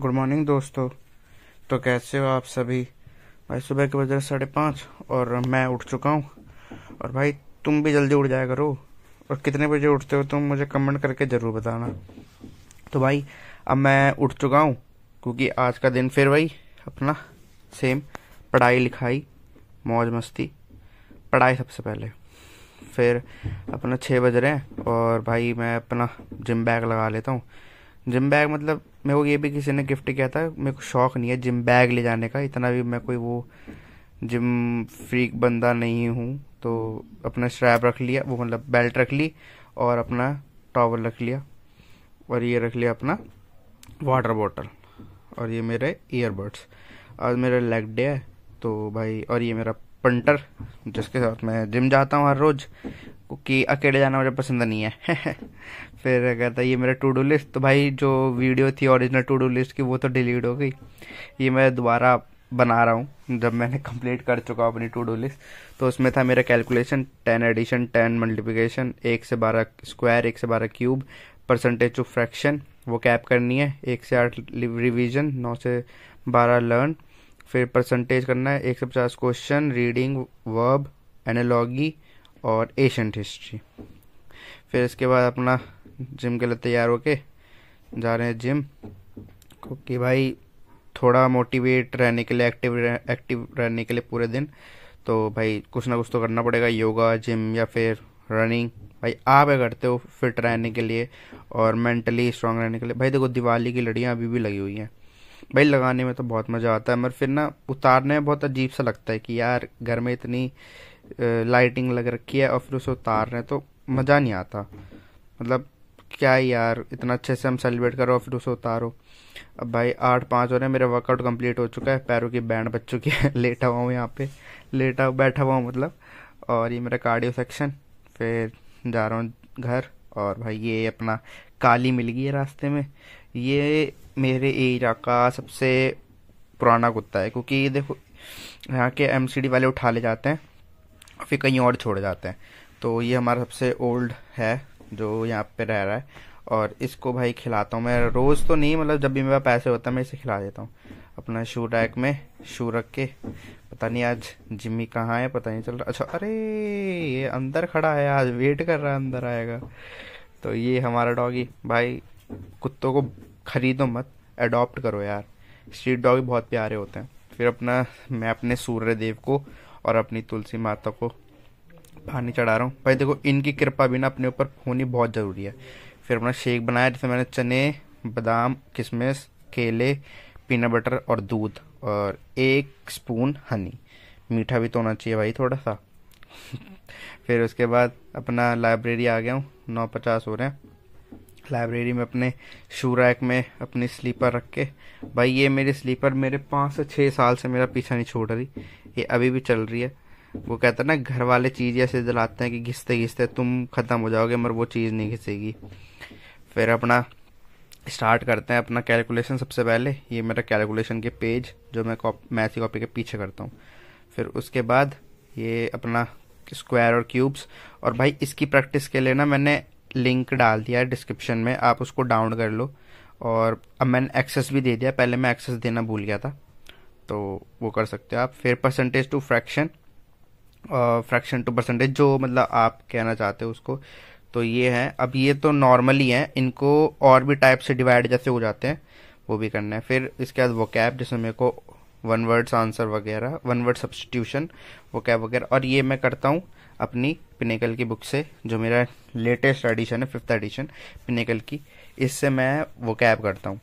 good morning दोस्तों तो कैसे हो आप सभी भाई सुबह के बजे साढ़े पाँच और मैं उठ चुका हूँ और भाई तुम भी जल्दी उठ जाया करो और कितने बजे उठते हो तुम मुझे कमेंट करके ज़रूर बताना तो भाई अब मैं उठ चुका हूँ क्योंकि आज का दिन फिर वही अपना सेम पढ़ाई लिखाई मौज मस्ती पढ़ाई सबसे पहले फिर अपना छः बज रहे हैं और भाई मैं अपना जिम बैग लगा लेता हूँ जिम बैग मतलब મેકો યે ભી કિસીને ગિફ્ટ કિયા થા મેકો શોક નહીં હૈ જીમ બેગ લે જાને કા ઇતના ભી મે કોઈ વો જીમ ફ્રીક બંદા નહીં હું તો અપના સ્ટ્રેપ રખ લિયા વો મતલબ બેલ્ટ રખ લી ઓર અપના ટોવલ રખ લિયા ઓર યે રખ લિયા અપના વોટર બોટલ ઓર યે મેરે 이어બડ્સ આજ મેરા લેગ ડે હે તો ભાઈ ઓર યે મેરા पंटर जिसके साथ मैं जिम जाता हूँ हर रोज़ कि अकेले जाना मुझे पसंद नहीं है फिर कहता ये मेरा टू डू लिस्ट तो भाई जो वीडियो थी ओरिजिनल टू डू लिस्ट की वो तो डिलीट हो गई ये मैं दोबारा बना रहा हूँ जब मैंने कंप्लीट कर चुका हूँ अपनी टू डू लिस्ट तो उसमें था मेरा calculation ten addition ten multiplication एक से बारह स्क्वायर एक से बारह क्यूब परसेंटेज ऑफ फ्रैक्शन वो कैप करनी है एक से आठ रिविजन नौ से बारह लर्न फिर परसेंटेज करना है एक सौ पचास क्वेश्चन रीडिंग वर्ब एनालॉगी और एशंट हिस्ट्री फिर इसके बाद अपना जिम के लिए तैयार होके जा रहे हैं जिम क्योंकि भाई थोड़ा मोटिवेट रहने के लिए एक्टिव रह, एक्टिव रहने के लिए पूरे दिन तो भाई कुछ ना कुछ तो करना पड़ेगा योगा जिम या फिर रनिंग भाई आप क्या करते हो फिट रहने के लिए और मेंटली स्ट्रांग रहने के लिए भाई देखो दिवाली की लड़ियाँ अभी भी लगी हुई हैं भाई लगाने में तो बहुत मज़ा आता है मगर फिर ना उतारने में बहुत अजीब सा लगता है कि यार घर में इतनी लाइटिंग लग रखी है और फिर उसे उतार रहे हैं तो मज़ा नहीं आता मतलब क्या यार इतना अच्छे से हम सेलिब्रेट करो और फिर उसे उतारो अब भाई आठ पाँच हो रहे हैं मेरा वर्कआउट कंप्लीट हो चुका है पैरों की बैंड बच चुकी है लेटा हुआ हूँ यहाँ पे लेटा बैठा हुआ हूँ मतलब और ये मेरा कार्डियो सेक्शन फिर जा रहा हूँ घर और भाई ये अपना काली मिल गई है रास्ते में ये मेरे एरिया का सबसे पुराना कुत्ता है क्योंकि ये देखो यहाँ के एम वाले उठा ले जाते हैं और फिर कहीं और छोड़ जाते हैं तो ये हमारा सबसे ओल्ड है जो यहाँ पे रह रहा है और इसको भाई खिलाता हूँ मैं रोज़ तो नहीं मतलब जब भी मेरे पास पैसे होता है मैं इसे खिला देता हूँ अपना शू रैक में शू रख के पता नहीं आज जिम्मी कहाँ है पता नहीं चल रहा अच्छा अरे ये अंदर खड़ा है आज वेट कर रहा है अंदर आएगा तो ये हमारा डॉगी भाई कुत्तों को खरीदो मत अडॉप्ट करो यार स्ट्रीट डॉग भी बहुत प्यारे होते हैं फिर अपना मैं अपने सूर्य देव को और अपनी तुलसी माता को पानी चढ़ा रहा हूँ भाई देखो इनकी कृपा भी ना अपने ऊपर होनी बहुत ज़रूरी है फिर अपना शेक बनाया जिसमें मैंने चने बादाम किशमिश केले पीनट बटर और दूध और एक स्पून हनी मीठा भी तो होना चाहिए भाई थोड़ा सा फिर उसके बाद अपना लाइब्रेरी आ गया हूँ नौ पचास हो रहे हैं लाइब्रेरी में अपने शू रैक में अपनी स्लीपर रख के भाई ये मेरी स्लीपर मेरे पाँच से छः साल से मेरा पीछा नहीं छोड़ रही ये अभी भी चल रही है वो कहते हैं ना घर वाले चीज़ ऐसे दिलाते हैं कि घिसते घिसते तुम ख़त्म हो जाओगे मगर वो चीज़ नहीं घिसेगी फिर अपना स्टार्ट करते हैं अपना कैलकुलेशन सबसे पहले ये मेरा कैलकुलेशन के पेज जो मैं मैथ की कॉपी के पीछे करता हूँ फिर उसके बाद ये अपना स्क्वायर और क्यूब्स और भाई इसकी प्रैक्टिस के लिए ना मैंने लिंक डाल दिया है डिस्क्रिप्शन में आप उसको डाउन कर लो और अब मैंने एक्सेस भी दे दिया पहले मैं एक्सेस देना भूल गया था तो वो कर सकते हो आप फिर percentage to fraction fraction to percentage जो मतलब आप कहना चाहते हो उसको तो ये है अब ये तो नॉर्मली है इनको और भी टाइप से डिवाइड जैसे हो जाते हैं वो भी करना है फिर इसके बाद वो कैब जिसमें मेरे को वन वर्ड्स आंसर वगैरह वन वर्ड सब्सटीट्यूशन कैब वगैरह और ये मैं करता हूँ अपनी पिनेकल की बुक से जो मेरा लेटेस्ट एडिशन है फिफ्थ एडिशन पिनेकल की इससे मैं वो कैब करता हूँ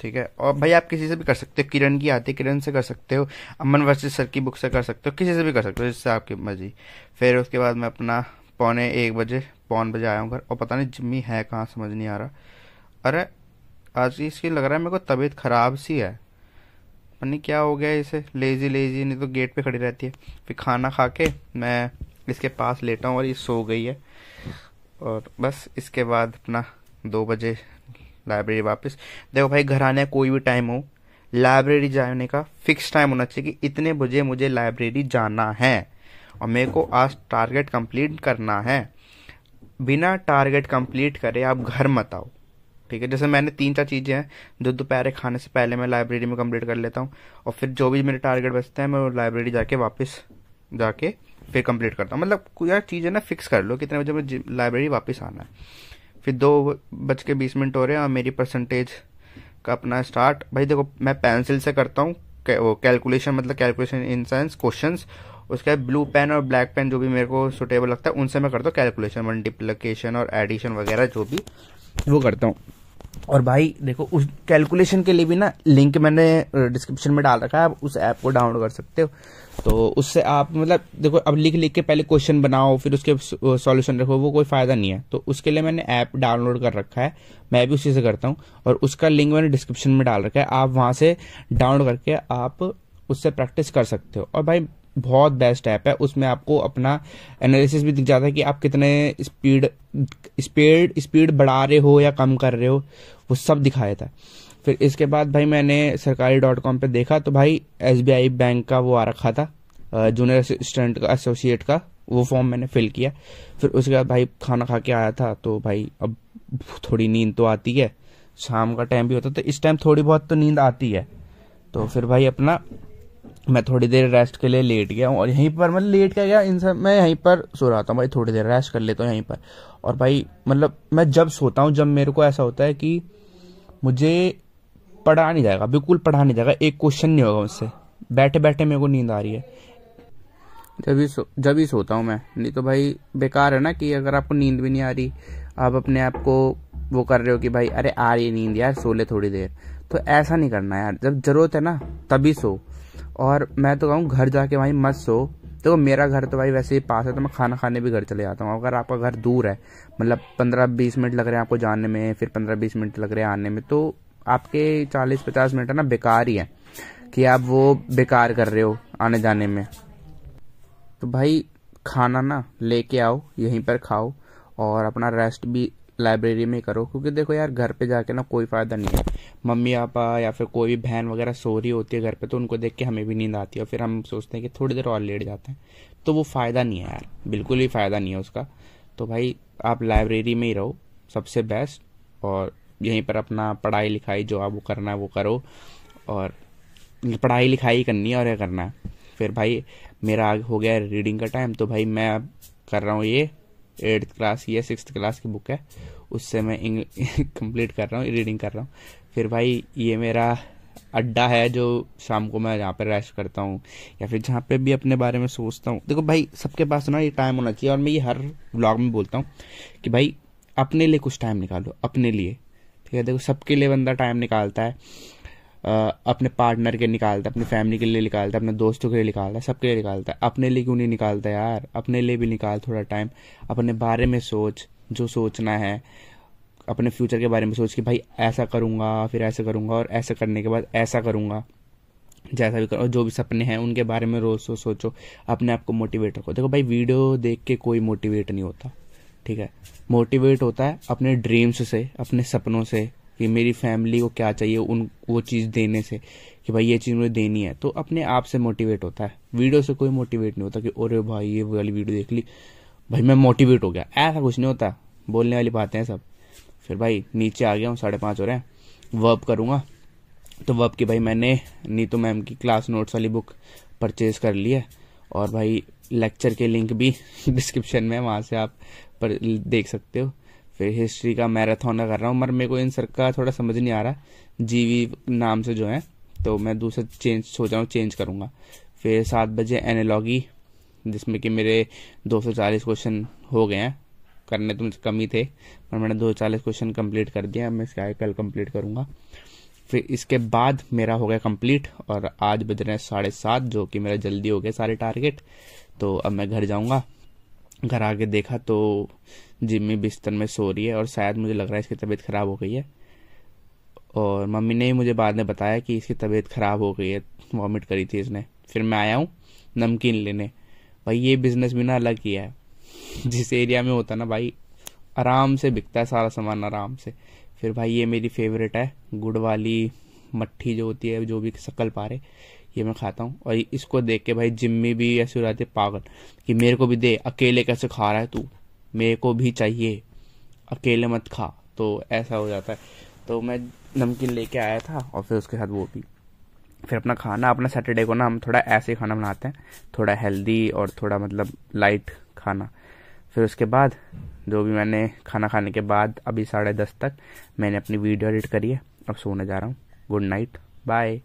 ठीक है और भाई आप किसी से भी कर सकते हो किरण की आती है किरण से कर सकते हो अमन वर्सेस सर की बुक से कर सकते हो किसी से भी कर सकते हो जिससे आपकी मर्जी फिर उसके बाद मैं अपना पौने एक बजे पौन बजे आया हूँ घर और पता नहीं जिम्मी है कहाँ समझ नहीं आ रहा अरे आज इसकी लग रहा है मेरे को तबीयत ख़राब सी है पता नहीं क्या हो गया इसे लेजी लेजी नहीं तो गेट पे खड़ी रहती है फिर खाना खा के मैं इसके पास लेटा हूँ और ये सो गई है और बस इसके बाद अपना दो बजे लाइब्रेरी वापस देखो भाई घर आने कोई भी टाइम हो लाइब्रेरी जाने का फिक्स टाइम होना चाहिए कि इतने बजे मुझे लाइब्रेरी जाना है और मेरे को आज टारगेट कंप्लीट करना है बिना टारगेट कंप्लीट करे आप घर मत आओ ठीक है जैसे मैंने तीन चार चीज़ें हैं जो दोपहर खाने से पहले मैं लाइब्रेरी में कंप्लीट कर लेता हूँ और फिर जो भी मेरे टारगेट बचते हैं मैं लाइब्रेरी जाके वापस जाके फिर कंप्लीट करता हूँ मतलब यार चीज़ है ना फिक्स कर लो कितने बजे मुझे लाइब्रेरी वापस आना है फिर दो बज के बीस मिनट हो रहे हैं और मेरी परसेंटेज का अपना स्टार्ट भाई देखो मैं पेंसिल से करता हूँ वो कैलकुलेशन मतलब कैलकुलेशन इन सेंस क्वेश्चन उसके बाद ब्लू पेन और ब्लैक पेन जो भी मेरे को सुटेबल लगता है उनसे मैं करता हूँ कैलकुलेशन मल्टीप्लिकेशन और एडिशन वगैरह जो भी वो करता हूँ और भाई देखो उस कैलकुलेशन के लिए भी ना लिंक मैंने डिस्क्रिप्शन में डाल रखा है आप उस ऐप को डाउनलोड कर सकते हो तो उससे आप मतलब देखो अब लिख लिख के पहले क्वेश्चन बनाओ फिर उसके सॉल्यूशन रखो वो कोई फ़ायदा नहीं है तो उसके लिए मैंने ऐप डाउनलोड कर रखा है मैं भी उसी से करता हूँ और उसका लिंक मैंने डिस्क्रिप्शन में डाल रखा है आप वहाँ से डाउनलोड करके आप उससे प्रैक्टिस कर सकते हो और भाई बहुत बेस्ट ऐप है उसमें आपको अपना एनालिसिस भी दिख जाता है कि आप कितने स्पीड स्पीड स्पीड बढ़ा रहे हो या कम कर रहे हो वो सब दिखाया था फिर इसके बाद भाई मैंने सरकारी डॉट कॉम पर देखा तो भाई एस बैंक का वो आ रखा था जूनियर असिस्टेंट का एसोसिएट का वो फॉर्म मैंने फिल किया फिर उसके बाद भाई खाना खा के आया था तो भाई अब थोड़ी नींद तो आती है शाम का टाइम भी होता तो इस टाइम थोड़ी बहुत तो नींद आती है तो फिर भाई अपना मैं थोड़ी देर रेस्ट के लिए लेट गया हूँ और यहीं पर मतलब लेट क्या गया इन सब मैं यहीं पर सो रहा था भाई थोड़ी देर रेस्ट कर लेता हूँ यहीं पर और भाई मतलब मैं जब सोता हूँ जब मेरे को ऐसा होता है कि मुझे पढ़ा नहीं जाएगा बिल्कुल पढ़ा नहीं जाएगा एक क्वेश्चन नहीं होगा मुझसे बैठे बैठे मेरे को नींद आ रही है जब ही सो जब ही सोता हूँ मैं नहीं तो भाई बेकार है ना कि अगर आपको नींद भी नहीं आ रही आप अपने आप को वो कर रहे हो कि भाई अरे आ रही नींद यार सो ले थोड़ी देर तो ऐसा नहीं करना यार जब जरूरत है ना तभी सो और मैं तो कहूँ घर जाके भाई मत सो देखो मेरा घर तो भाई वैसे ही पास है तो मैं खाना खाने भी घर चले जाता हूँ अगर आपका घर दूर है मतलब पंद्रह बीस मिनट लग रहे हैं आपको जाने में फिर पंद्रह बीस मिनट लग रहे हैं आने में तो आपके चालीस पचास मिनट ना बेकार ही है कि आप वो बेकार कर रहे हो आने जाने में तो भाई खाना ना लेके आओ यहीं पर खाओ और अपना रेस्ट भी लाइब्रेरी में करो क्योंकि देखो यार घर पे जाके ना कोई फ़ायदा नहीं है मम्मी पापा या फिर कोई भी बहन वगैरह सो रही होती है घर पे तो उनको देख के हमें भी नींद आती है और फिर हम सोचते हैं कि थोड़ी देर और लेट जाते हैं तो वो फ़ायदा नहीं है यार बिल्कुल भी फ़ायदा नहीं है उसका तो भाई आप लाइब्रेरी में ही रहो सबसे बेस्ट और यहीं पर अपना पढ़ाई लिखाई जो वो करना है वो करो और पढ़ाई लिखाई करनी है और यह करना है फिर भाई मेरा हो गया रीडिंग का टाइम तो भाई मैं अब कर रहा हूँ ये एट्थ क्लास ये सिक्स क्लास की बुक है उससे मैं कंप्लीट कर रहा हूँ रीडिंग कर रहा हूँ फिर भाई ये मेरा अड्डा है जो शाम को मैं यहाँ पर रेस्ट करता हूँ या फिर जहाँ पे भी अपने बारे में सोचता हूँ देखो भाई सबके पास ना ये टाइम होना चाहिए और मैं ये हर ब्लॉग में बोलता हूँ कि भाई अपने लिए कुछ टाइम निकालो अपने लिए ठीक है देखो सबके लिए बंदा टाइम निकालता है आ, अपने पार्टनर के निकालता है अपनी फैमिली के लिए निकालता है अपने दोस्तों के लिए निकालता है सबके लिए निकालता है अपने लिए क्यों नहीं निकालता यार अपने लिए भी निकाल थोड़ा टाइम अपने बारे में सोच जो सोचना है अपने फ्यूचर के बारे में सोच के भाई ऐसा करूँगा फिर ऐसा करूँगा और ऐसा करने के बाद ऐसा करूँगा जैसा भी करो जो भी सपने हैं उनके बारे में रोज सोचो अपने आप को मोटिवेट रखो देखो भाई वीडियो देख के कोई मोटिवेट नहीं होता ठीक है मोटिवेट होता है अपने ड्रीम्स से अपने सपनों से कि मेरी फैमिली को क्या चाहिए उन वो चीज़ देने से कि भाई ये चीज़ मुझे देनी है तो अपने आप से मोटिवेट होता है वीडियो से कोई मोटिवेट नहीं होता कि अरे भाई ये वाली वीडियो देख ली भाई मैं मोटिवेट हो गया ऐसा कुछ नहीं होता बोलने वाली बातें हैं सब फिर भाई नीचे आ गया हूँ साढ़े पाँच हो रहे हैं वर्ब करूँगा तो वर्ब की भाई मैंने नीतू तो मैम की क्लास नोट्स वाली बुक परचेज कर ली है और भाई लेक्चर के लिंक भी डिस्क्रिप्शन में वहाँ से आप पर देख सकते हो फिर हिस्ट्री का मैराथन कर रहा हूँ मगर मेरे को इन सर का थोड़ा समझ नहीं आ रहा जीवी नाम से जो है तो मैं दूसरा चेंज सोच रहा हूँ चेंज करूँगा फिर सात बजे एनालॉगी जिसमें कि मेरे 240 क्वेश्चन हो गए हैं करने तो कमी थे पर मैंने दो चालीस क्वेश्चन कंप्लीट कर दिया मैं इसके आगे कल कंप्लीट करूंगा फिर इसके बाद मेरा हो गया कंप्लीट और आज बज रहे हैं साढ़े सात जो कि मेरा जल्दी हो गया सारे टारगेट तो अब मैं घर जाऊँगा घर आके देखा तो जिम्मी बिस्तर में सो रही है और शायद मुझे लग रहा है इसकी तबीयत ख़राब हो गई है और मम्मी ने मुझे बाद में बताया कि इसकी तबीयत ख़राब हो गई है वॉमिट करी थी इसने फिर मैं आया हूँ नमकीन लेने भाई ये बिजनेस भी ना अलग किया है जिस एरिया में होता ना भाई आराम से बिकता है सारा सामान आराम से फिर भाई ये मेरी फेवरेट है गुड़ वाली मट्ठी जो होती है जो भी शक्ल पारे ये मैं खाता हूँ और इसको देख के भाई जिम्मी भी ऐसे हो पागल कि मेरे को भी दे अकेले कैसे खा रहा है तू मेरे को भी चाहिए अकेले मत खा तो ऐसा हो जाता है तो मैं नमकीन लेके आया था और फिर उसके साथ वो भी फिर अपना खाना अपना सैटरडे को ना हम थोड़ा ऐसे खाना बनाते हैं थोड़ा हेल्दी और थोड़ा मतलब लाइट खाना फिर उसके बाद जो भी मैंने खाना खाने के बाद अभी साढ़े दस तक मैंने अपनी वीडियो एडिट करी है अब सोने जा रहा हूँ गुड नाइट बाय